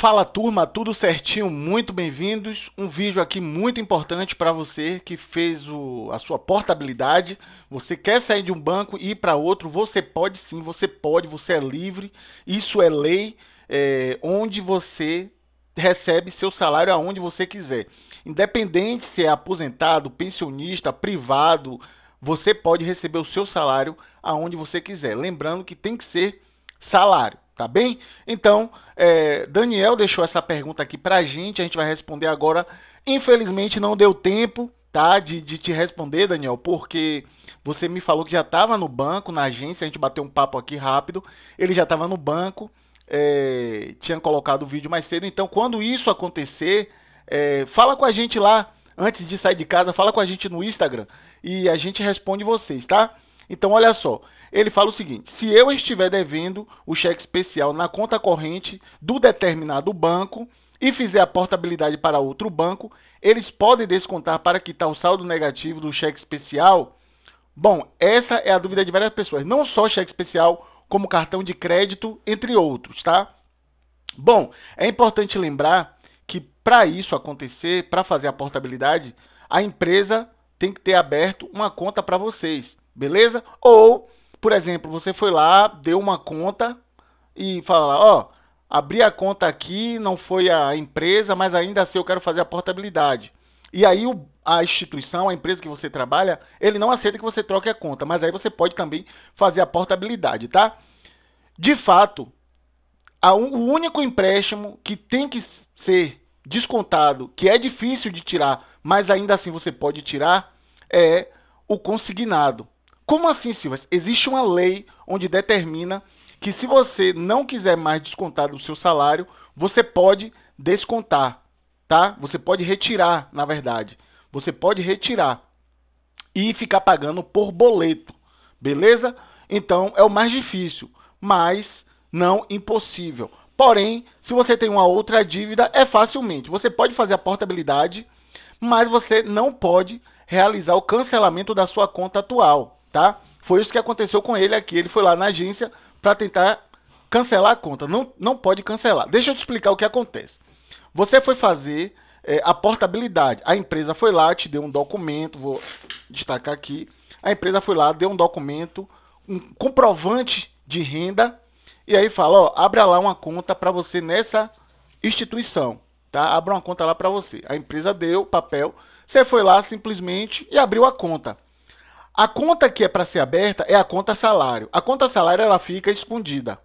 Fala turma, tudo certinho? Muito bem-vindos. Um vídeo aqui muito importante para você que fez o, a sua portabilidade. Você quer sair de um banco e ir para outro? Você pode sim, você pode, você é livre. Isso é lei, é, onde você recebe seu salário aonde você quiser. Independente se é aposentado, pensionista, privado, você pode receber o seu salário aonde você quiser. Lembrando que tem que ser salário. Tá bem? Então, é, Daniel deixou essa pergunta aqui pra gente, a gente vai responder agora. Infelizmente não deu tempo, tá? De, de te responder, Daniel, porque você me falou que já estava no banco, na agência, a gente bateu um papo aqui rápido. Ele já estava no banco, é, tinha colocado o vídeo mais cedo. Então, quando isso acontecer, é, fala com a gente lá, antes de sair de casa, fala com a gente no Instagram e a gente responde vocês, tá? Então, olha só ele fala o seguinte: se eu estiver devendo o cheque especial na conta corrente do determinado banco e fizer a portabilidade para outro banco, eles podem descontar para quitar o saldo negativo do cheque especial? Bom, essa é a dúvida de várias pessoas, não só cheque especial, como cartão de crédito, entre outros, tá? Bom, é importante lembrar que para isso acontecer, para fazer a portabilidade, a empresa tem que ter aberto uma conta para vocês, beleza? Ou por exemplo, você foi lá, deu uma conta e fala, ó, oh, abri a conta aqui, não foi a empresa, mas ainda assim eu quero fazer a portabilidade. E aí a instituição, a empresa que você trabalha, ele não aceita que você troque a conta, mas aí você pode também fazer a portabilidade, tá? De fato, a, o único empréstimo que tem que ser descontado, que é difícil de tirar, mas ainda assim você pode tirar, é o consignado. Como assim, Silvas? Existe uma lei onde determina que se você não quiser mais descontar do seu salário, você pode descontar, tá? Você pode retirar, na verdade. Você pode retirar e ficar pagando por boleto, beleza? Então é o mais difícil, mas não impossível. Porém, se você tem uma outra dívida, é facilmente. Você pode fazer a portabilidade, mas você não pode realizar o cancelamento da sua conta atual tá? Foi isso que aconteceu com ele aqui. Ele foi lá na agência para tentar cancelar a conta. Não, não pode cancelar. Deixa eu te explicar o que acontece. Você foi fazer é, a portabilidade. A empresa foi lá, te deu um documento, vou destacar aqui. A empresa foi lá, deu um documento, um comprovante de renda, e aí fala, ó, abra lá uma conta para você nessa instituição, tá? Abra uma conta lá para você. A empresa deu papel, você foi lá simplesmente e abriu a conta. A conta que é para ser aberta é a conta salário. A conta salário ela fica escondida.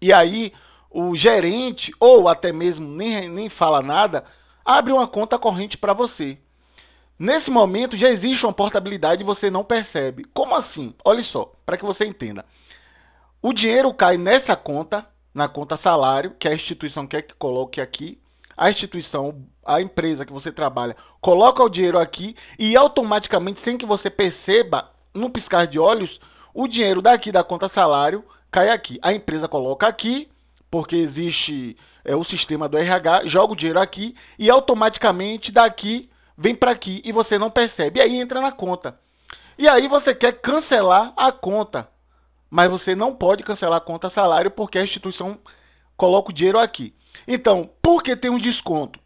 E aí o gerente ou até mesmo nem, nem fala nada, abre uma conta corrente para você. Nesse momento já existe uma portabilidade e você não percebe. Como assim? Olha só, para que você entenda. O dinheiro cai nessa conta, na conta salário, que é a instituição quer é que coloque aqui, a instituição, a empresa que você trabalha, coloca o dinheiro aqui e automaticamente, sem que você perceba, num piscar de olhos, o dinheiro daqui da conta salário cai aqui. A empresa coloca aqui, porque existe é, o sistema do RH, joga o dinheiro aqui e automaticamente daqui vem para aqui e você não percebe. E aí entra na conta. E aí você quer cancelar a conta, mas você não pode cancelar a conta salário porque a instituição coloco o dinheiro aqui. Então, por que tem um desconto?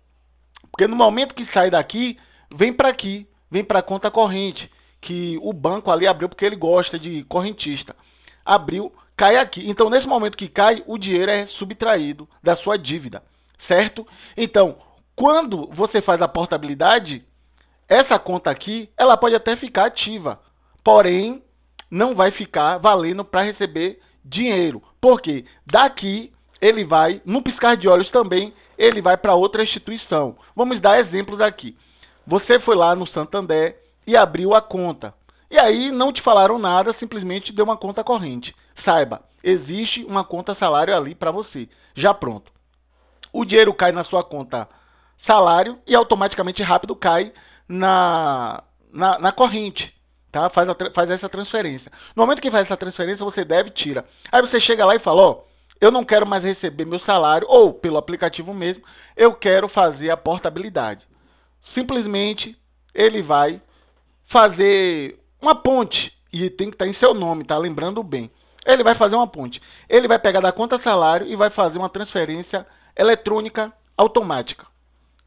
Porque no momento que sai daqui, vem para aqui, vem para a conta corrente, que o banco ali abriu porque ele gosta de correntista. Abriu, cai aqui. Então, nesse momento que cai, o dinheiro é subtraído da sua dívida, certo? Então, quando você faz a portabilidade, essa conta aqui, ela pode até ficar ativa, porém, não vai ficar valendo para receber dinheiro. Porque daqui ele vai, no piscar de olhos também, ele vai para outra instituição. Vamos dar exemplos aqui. Você foi lá no Santander e abriu a conta. E aí não te falaram nada, simplesmente deu uma conta corrente. Saiba, existe uma conta salário ali para você. Já pronto. O dinheiro cai na sua conta salário e automaticamente rápido cai na, na, na corrente tá? Faz, a, faz essa transferência. No momento que faz essa transferência, você deve tira. Aí você chega lá e fala, ó, eu não quero mais receber meu salário, ou pelo aplicativo mesmo, eu quero fazer a portabilidade. Simplesmente ele vai fazer uma ponte, e tem que estar tá em seu nome, tá? Lembrando bem. Ele vai fazer uma ponte. Ele vai pegar da conta salário e vai fazer uma transferência eletrônica automática.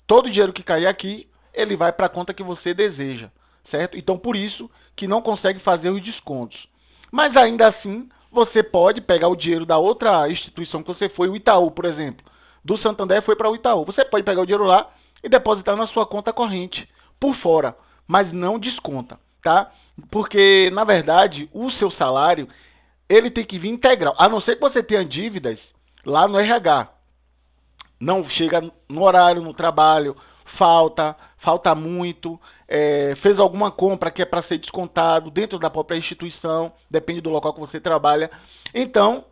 Todo o dinheiro que cair aqui, ele vai para a conta que você deseja, certo? Então por isso que não consegue fazer os descontos. Mas ainda assim, você pode pegar o dinheiro da outra instituição que você foi, o Itaú, por exemplo. Do Santander foi para o Itaú. Você pode pegar o dinheiro lá e depositar na sua conta corrente, por fora, mas não desconta, tá? Porque, na verdade, o seu salário, ele tem que vir integral. A não ser que você tenha dívidas lá no RH. Não chega no horário, no trabalho, falta, falta muito, é, fez alguma compra que é para ser descontado dentro da própria instituição, depende do local que você trabalha. Então,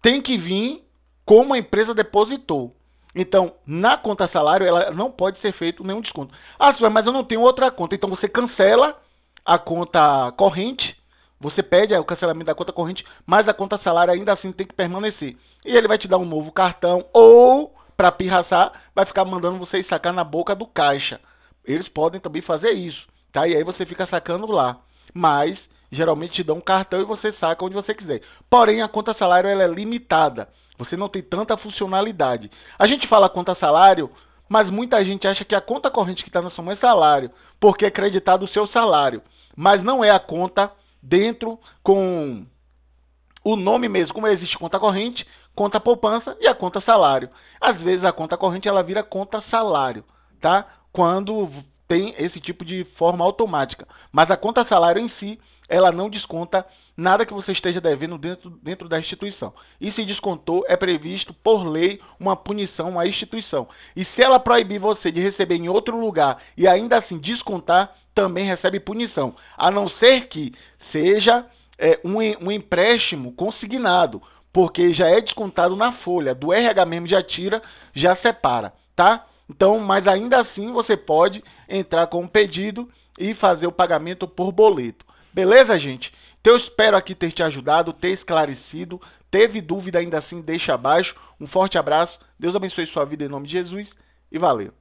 tem que vir como a empresa depositou. Então, na conta salário, ela não pode ser feito nenhum desconto. Ah, mas eu não tenho outra conta. Então, você cancela a conta corrente, você pede o cancelamento da conta corrente, mas a conta salário ainda assim tem que permanecer. E ele vai te dar um novo cartão ou para pirraçar, vai ficar mandando vocês sacar na boca do caixa. Eles podem também fazer isso, tá? E aí você fica sacando lá. Mas geralmente te dão um cartão e você saca onde você quiser. Porém, a conta salário ela é limitada. Você não tem tanta funcionalidade. A gente fala conta salário, mas muita gente acha que a conta corrente que está na sua mão é salário, porque é creditado o seu salário. Mas não é a conta dentro com o nome mesmo. Como existe conta corrente, conta poupança e a conta salário. Às vezes a conta corrente ela vira conta salário, tá? Quando tem esse tipo de forma automática. Mas a conta salário em si, ela não desconta nada que você esteja devendo dentro, dentro da instituição. E se descontou, é previsto por lei uma punição à instituição. E se ela proibir você de receber em outro lugar e ainda assim descontar, também recebe punição. A não ser que seja é, um, um empréstimo consignado porque já é descontado na folha. Do RH mesmo já tira, já separa, tá? Então, mas ainda assim você pode entrar com um pedido e fazer o pagamento por boleto. Beleza, gente? Então eu espero aqui ter te ajudado, ter esclarecido. Teve dúvida ainda assim, deixa abaixo. Um forte abraço. Deus abençoe sua vida em nome de Jesus e valeu.